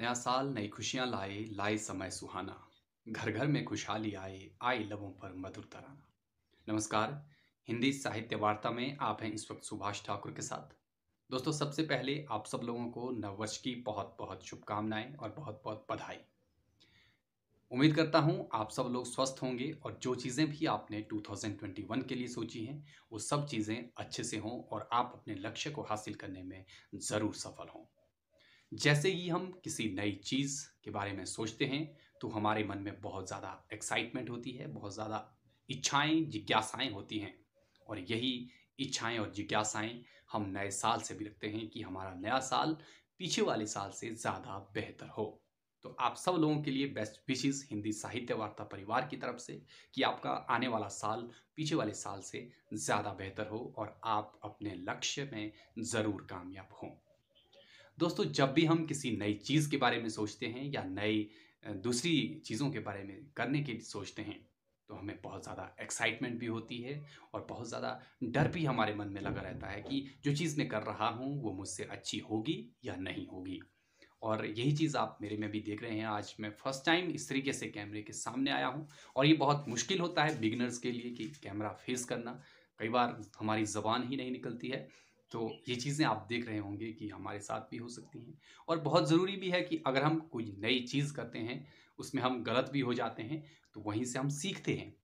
नया साल नई खुशियां लाए लाए समय सुहाना घर घर में खुशहाली आए आए लबों पर मधुर तराना नमस्कार हिंदी साहित्य वार्ता में आप हैं इस वक्त सुभाष ठाकुर के साथ दोस्तों सबसे पहले आप सब लोगों को नववर्ष की बहुत बहुत शुभकामनाएं और बहुत बहुत बधाई उम्मीद करता हूं आप सब लोग स्वस्थ होंगे और जो चीज़ें भी आपने 2021 के लिए सोची हैं वो सब चीज़ें अच्छे से हों और आप अपने लक्ष्य को हासिल करने में ज़रूर सफल हों जैसे ही हम किसी नई चीज़ के बारे में सोचते हैं तो हमारे मन में बहुत ज़्यादा एक्साइटमेंट होती है बहुत ज़्यादा इच्छाएं जिज्ञासाएं होती हैं और यही इच्छाएं और जिज्ञासाएं हम नए साल से भी रखते हैं कि हमारा नया साल पीछे वाले साल से ज़्यादा बेहतर हो तो आप सब लोगों के लिए बेस्ट विशेष हिंदी साहित्य वार्ता परिवार की तरफ से कि आपका आने वाला साल पीछे वाले साल से ज़्यादा बेहतर हो और आप अपने लक्ष्य में ज़रूर कामयाब हों दोस्तों जब भी हम किसी नई चीज़ के बारे में सोचते हैं या नई दूसरी चीज़ों के बारे में करने के सोचते हैं तो हमें बहुत ज़्यादा एक्साइटमेंट भी होती है और बहुत ज़्यादा डर भी हमारे मन में लगा रहता है कि जो चीज़ मैं कर रहा हूँ वो मुझसे अच्छी होगी या नहीं होगी और यही चीज़ आप मेरे में भी देख रहे हैं आज मैं फर्स्ट टाइम इस तरीके से कैमरे के सामने आया हूँ और ये बहुत मुश्किल होता है बिगनर्स के लिए कि कैमरा फेस करना कई बार हमारी ज़बान ही नहीं निकलती है तो ये चीज़ें आप देख रहे होंगे कि हमारे साथ भी हो सकती हैं और बहुत ज़रूरी भी है कि अगर हम कोई नई चीज़ करते हैं उसमें हम गलत भी हो जाते हैं तो वहीं से हम सीखते हैं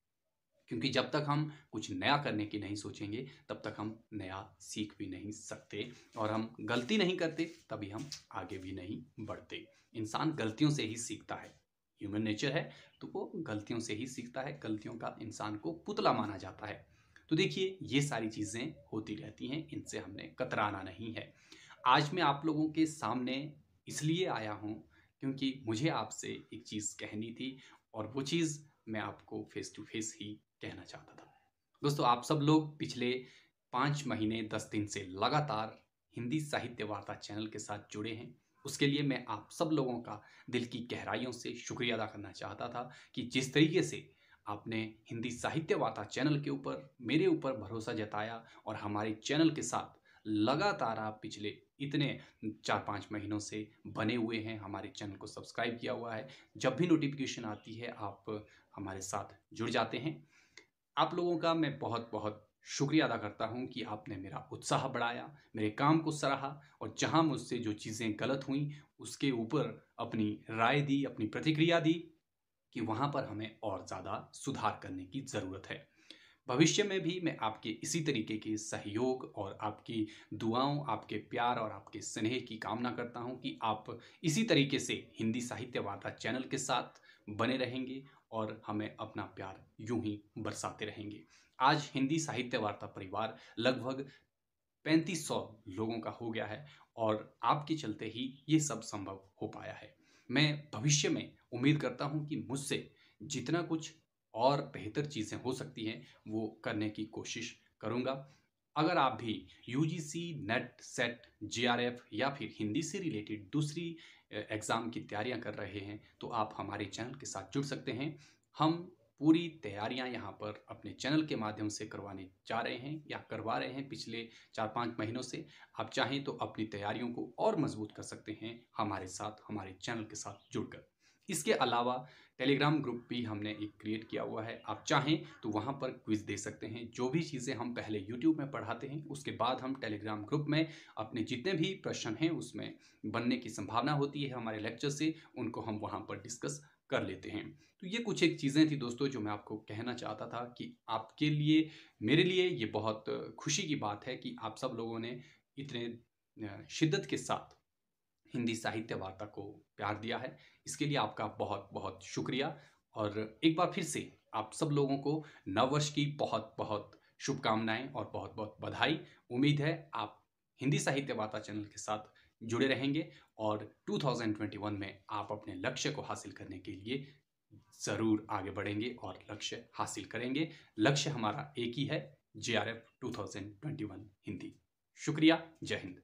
क्योंकि जब तक हम कुछ नया करने की नहीं सोचेंगे तब तक हम नया सीख भी नहीं सकते और हम गलती नहीं करते तभी हम आगे भी नहीं बढ़ते इंसान गलतियों से ही सीखता है ह्यूमन नेचर है तो वो गलतियों से ही सीखता है गलतियों का इंसान को पुतला माना जाता है तो देखिए ये सारी चीज़ें होती रहती हैं इनसे हमने कतराना नहीं है आज मैं आप लोगों के सामने इसलिए आया हूँ क्योंकि मुझे आपसे एक चीज़ कहनी थी और वो चीज़ मैं आपको फेस टू फेस ही कहना चाहता था दोस्तों आप सब लोग पिछले पाँच महीने दस दिन से लगातार हिंदी साहित्य वार्ता चैनल के साथ जुड़े हैं उसके लिए मैं आप सब लोगों का दिल की गहराइयों से शुक्रिया अदा करना चाहता था कि जिस तरीके से आपने हिंदी साहित्य वाता चैनल के ऊपर मेरे ऊपर भरोसा जताया और हमारे चैनल के साथ लगातार आप पिछले इतने चार पाँच महीनों से बने हुए हैं हमारे चैनल को सब्सक्राइब किया हुआ है जब भी नोटिफिकेशन आती है आप हमारे साथ जुड़ जाते हैं आप लोगों का मैं बहुत बहुत शुक्रिया अदा करता हूँ कि आपने मेरा उत्साह बढ़ाया मेरे काम को सराहा और जहाँ मुझसे जो चीज़ें गलत हुई उसके ऊपर अपनी राय दी अपनी प्रतिक्रिया दी कि वहाँ पर हमें और ज़्यादा सुधार करने की ज़रूरत है भविष्य में भी मैं आपके इसी तरीके के सहयोग और आपकी दुआओं आपके प्यार और आपके स्नेह की कामना करता हूँ कि आप इसी तरीके से हिंदी साहित्य वार्ता चैनल के साथ बने रहेंगे और हमें अपना प्यार यूं ही बरसाते रहेंगे आज हिंदी साहित्य वार्ता परिवार लगभग 3500 लोगों का हो गया है और आपके चलते ही ये सब संभव हो पाया है मैं भविष्य में उम्मीद करता हूँ कि मुझसे जितना कुछ और बेहतर चीज़ें हो सकती हैं वो करने की कोशिश करूँगा अगर आप भी U G C NET SET J या फिर हिंदी से रिलेटेड दूसरी एग्ज़ाम की तैयारियाँ कर रहे हैं तो आप हमारे चैनल के साथ जुड़ सकते हैं हम पूरी तैयारियां यहां पर अपने चैनल के माध्यम से करवाने जा रहे हैं या करवा रहे हैं पिछले चार पाँच महीनों से आप चाहें तो अपनी तैयारियों को और मजबूत कर सकते हैं हमारे साथ हमारे चैनल के साथ जुड़कर इसके अलावा टेलीग्राम ग्रुप भी हमने एक क्रिएट किया हुआ है आप चाहें तो वहाँ पर क्विज़ दे सकते हैं जो भी चीज़ें हम पहले यूट्यूब में पढ़ाते हैं उसके बाद हम टेलीग्राम ग्रुप में अपने जितने भी प्रश्न हैं उसमें बनने की संभावना होती है हमारे लेक्चर से उनको हम वहाँ पर डिस्कस कर लेते हैं तो ये कुछ एक चीज़ें थी दोस्तों जो मैं आपको कहना चाहता था कि आपके लिए मेरे लिए ये बहुत खुशी की बात है कि आप सब लोगों ने इतने शिद्दत के साथ हिंदी साहित्य वार्ता को प्यार दिया है इसके लिए आपका बहुत बहुत शुक्रिया और एक बार फिर से आप सब लोगों को नववर्ष की बहुत बहुत शुभकामनाएं और बहुत बहुत बधाई उम्मीद है आप हिंदी साहित्य वार्ता चैनल के साथ जुड़े रहेंगे और 2021 में आप अपने लक्ष्य को हासिल करने के लिए ज़रूर आगे बढ़ेंगे और लक्ष्य हासिल करेंगे लक्ष्य हमारा एक ही है जे आर एफ हिंदी शुक्रिया जय हिंद